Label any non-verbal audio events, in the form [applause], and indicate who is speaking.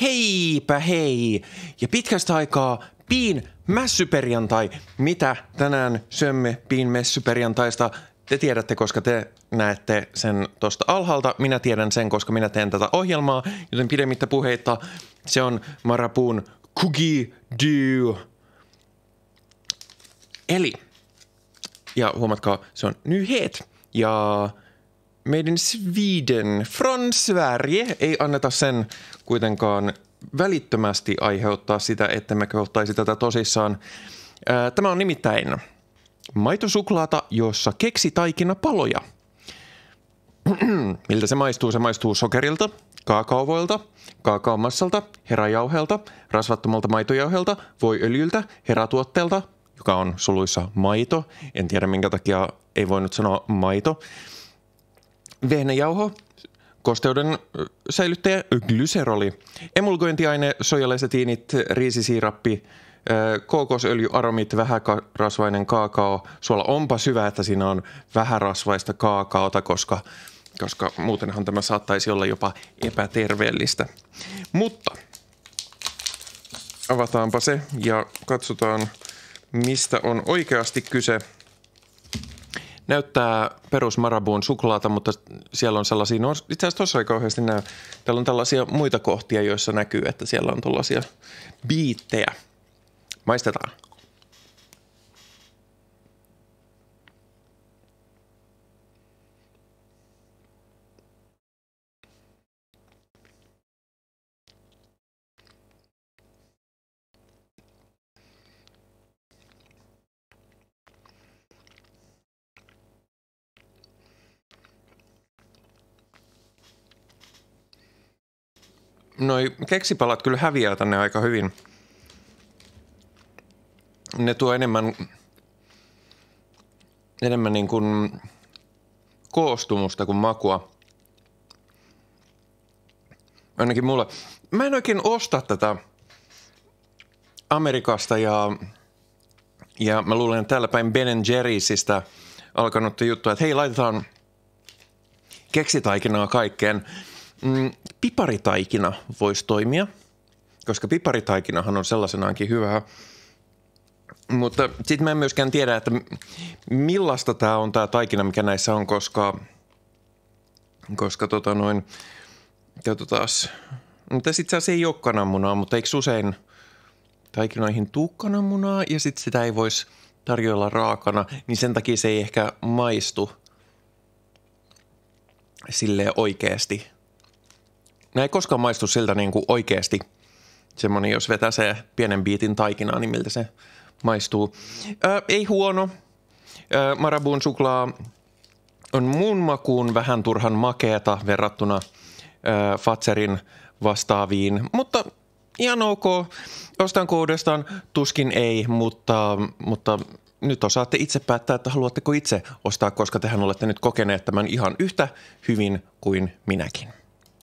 Speaker 1: heipä hei ja pitkästä aikaa piin mässyperjantai. Mitä tänään syömme piin mässyperjantaista? Te tiedätte, koska te näette sen tuosta alhaalta. Minä tiedän sen, koska minä teen tätä ohjelmaa, joten pidemmittä puheita. se on Marapuun kugi Dew. Eli, ja huomatkaa, se on nyheet. Ja Made in Sweden från Sverige ei anneta sen kuitenkaan välittömästi aiheuttaa sitä, että me kohtaisi tätä tosissaan. Tämä on nimittäin maitosuklaata, jossa keksi taikina paloja. [clears throat] Miltä se maistuu? Se maistuu sokerilta, kaakaovoilta, kaakaomassalta, herajauhelta, rasvattomalta maitojauhelta, voiöljyltä, herätuotteelta, joka on suluissa maito. En tiedä minkä takia ei voinut sanoa maito vehnäjauho, kosteuden säilyttäjä glyseroli, emulgointiaine, sojalesetiinit, riisisiirappi, kookosöljy, aromit, vähärasvainen kaakao. Suola onpa syvä, että siinä on vähärasvaista kaakaota, koska, koska muutenhan tämä saattaisi olla jopa epäterveellistä. Mutta avataanpa se ja katsotaan, mistä on oikeasti kyse – näyttää perusmarabuun suklaata, mutta siellä on sellaisia, no itse asiassa tuossa ei kauheasti näy, täällä on tällaisia muita kohtia, joissa näkyy, että siellä on tällaisia biittejä. Maistetaan. noi keksipalat kyllä häviää tänne aika hyvin. Ne tuo enemmän, enemmän niin kuin koostumusta kuin makua. Ainakin mulle. Mä en oikein osta tätä Amerikasta ja, ja mä luulen, että täällä päin Ben Jerry'sistä alkanut juttua, että hei, laitetaan keksitaikinaa kaikkeen. Mm, piparitaikina voisi toimia, koska piparitaikinahan on sellaisenaankin hyvää. Mutta sitten mä en myöskään tiedä, että millaista tämä on tämä taikina, mikä näissä on, koska, koska tota noin, katsotaan. Mutta sitten se ei ole kananmunaa, mutta eikö usein taikinoihin tuu kananmunaa ja sitten sitä ei voisi tarjoilla raakana, niin sen takia se ei ehkä maistu sille oikeasti Nämä ei koskaan maistu siltä niin kuin oikeasti. Semmoinen, jos vetää se pienen biitin taikinaa, niin miltä se maistuu. Ää, ei huono. Ö, Marabuun suklaa on mun makuun vähän turhan makeata verrattuna ää, Fatserin vastaaviin, mutta ihan ok. Ostan uudestaan? Tuskin ei, mutta, mutta nyt osaatte itse päättää, että haluatteko itse ostaa, koska tehän olette nyt kokeneet tämän ihan yhtä hyvin kuin minäkin.